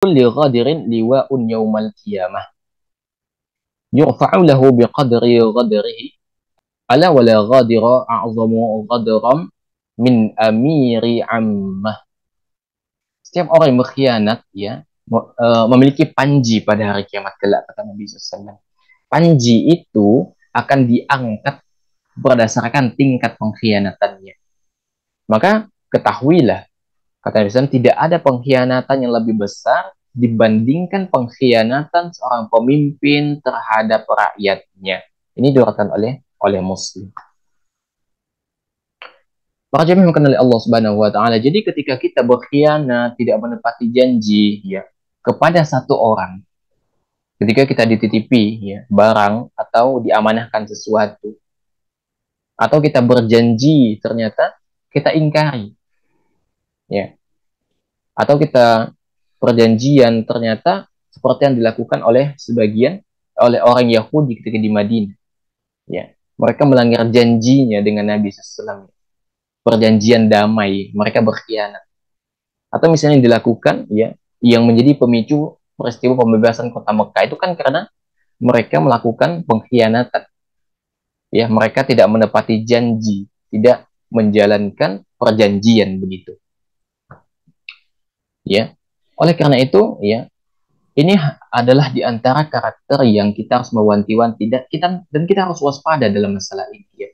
kulli ghadirin liwa'un yawmal qiyamah yurfa'u lahu biqadri ghadrihi ala wala ghadira a'zamu ghadram min amiri ammah setiap orang yang berkhianat ya e, memiliki panji pada hari kiamat kelak kata Nabi SAW panji itu akan diangkat berdasarkan tingkat pengkhianatannya maka ketahuilah Kata Edison, tidak ada pengkhianatan yang lebih besar dibandingkan pengkhianatan seorang pemimpin terhadap rakyatnya. Ini diriwayatkan oleh oleh Muslim. Para jemaah yang kenali Allah Subhanahu wa taala. Jadi ketika kita berkhianat, tidak menepati janji ya kepada satu orang. Ketika kita dititipi ya barang atau diamanahkan sesuatu atau kita berjanji ternyata kita ingkari ya atau kita perjanjian ternyata seperti yang dilakukan oleh sebagian oleh orang Yahudi ketika di Madinah ya mereka melanggar janjinya dengan Nabi SAW perjanjian damai mereka berkhianat atau misalnya dilakukan ya yang menjadi pemicu peristiwa pembebasan kota Mekah itu kan karena mereka melakukan pengkhianatan ya mereka tidak menepati janji tidak menjalankan perjanjian begitu ya oleh karena itu ya ini adalah di antara karakter yang kita harus mewanti-wanti dan kita dan kita harus waspada dalam masalah ini ya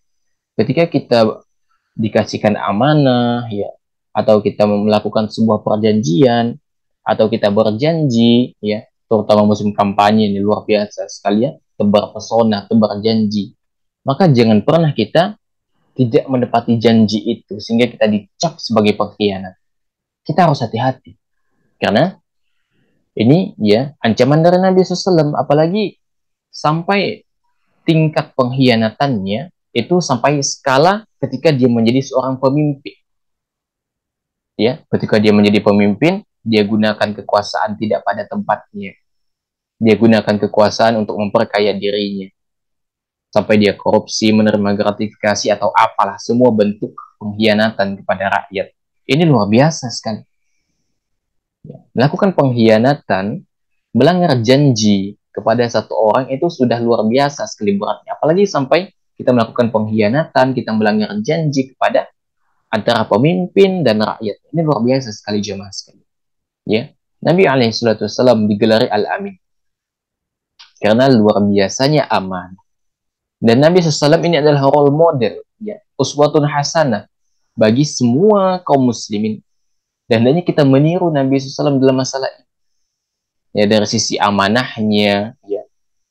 ketika kita dikasihkan amanah ya atau kita melakukan sebuah perjanjian atau kita berjanji ya terutama musim kampanye ini luar biasa sekali ya tebar pesona tebar janji maka jangan pernah kita tidak menepati janji itu sehingga kita dicap sebagai pengkhianat kita harus hati-hati karena ini ya ancaman dari Nabi Sallam apalagi sampai tingkat pengkhianatannya itu sampai skala ketika dia menjadi seorang pemimpin. Ya, ketika dia menjadi pemimpin, dia gunakan kekuasaan tidak pada tempatnya. Dia gunakan kekuasaan untuk memperkaya dirinya. Sampai dia korupsi, menerima gratifikasi atau apalah semua bentuk pengkhianatan kepada rakyat. Ini luar biasa sekali melakukan pengkhianatan, melanggar janji kepada satu orang itu sudah luar biasa sekali beratnya. Apalagi sampai kita melakukan pengkhianatan, kita melanggar janji kepada antara pemimpin dan rakyat. Ini luar biasa sekali jemaah sekali. Ya, Nabi Alaihissalam digelari Al-Amin karena luar biasanya aman. Dan Nabi SAW ini adalah role model, ya, uswatun hasanah bagi semua kaum muslimin dan hendaknya kita meniru Nabi SAW dalam masalah ini. Ya, dari sisi amanahnya, ya,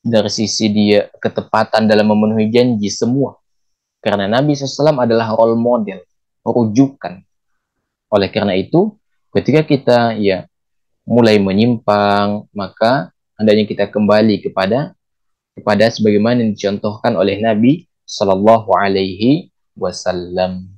dari sisi dia ketepatan dalam memenuhi janji semua. Karena Nabi SAW adalah role model, rujukan. Oleh karena itu, ketika kita ya mulai menyimpang, maka hendaknya kita kembali kepada kepada sebagaimana yang dicontohkan oleh Nabi Shallallahu Alaihi Wasallam.